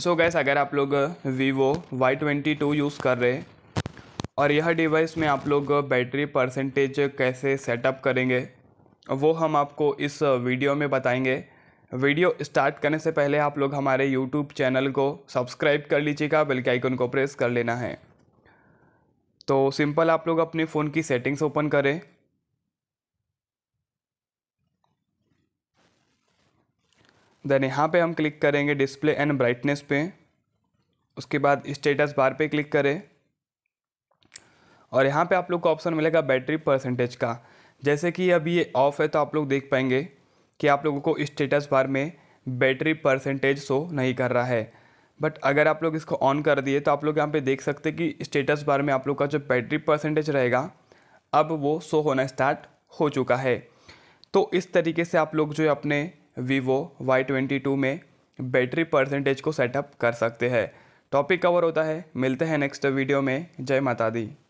सो gas अगर आप लोग Vivo Y twenty two use कर रहे हैं और यह डिवाइस में आप लोग बैटरी uh, परसेंटेज कैसे सेटअप करेंगे वो हम आपको इस वीडियो uh, में बताएंगे वीडियो स्टार्ट करने से पहले आप लोग हमारे यूट्यूब चैनल को सब्सक्राइब कर लीजिएगा बेल के आइकन को प्रेस कर लेना है तो सिंपल आप लोग अपने फ़ोन की सेटिंग्स ओपन करें देन यहाँ पे हम क्लिक करेंगे डिस्प्ले एंड ब्राइटनेस पे उसके बाद स्टेटस बार पे क्लिक करें और यहाँ पे आप लोग को ऑप्शन मिलेगा बैटरी परसेंटेज का जैसे कि अभी ये ऑफ़ है तो आप लोग देख पाएंगे कि आप लोगों को स्टेटस बार में बैटरी परसेंटेज शो नहीं कर रहा है बट अगर आप लोग इसको ऑन कर दिए तो आप लोग यहाँ पे देख सकते कि स्टेटस बार में आप लोग का जो बैटरी परसेंटेज रहेगा अब वो शो होना स्टार्ट हो चुका है तो इस तरीके से आप लोग जो अपने वीवो वाई ट्वेंटी टू में बैटरी परसेंटेज को सेटअप कर सकते हैं टॉपिक कवर होता है मिलते हैं नेक्स्ट वीडियो में जय माता दी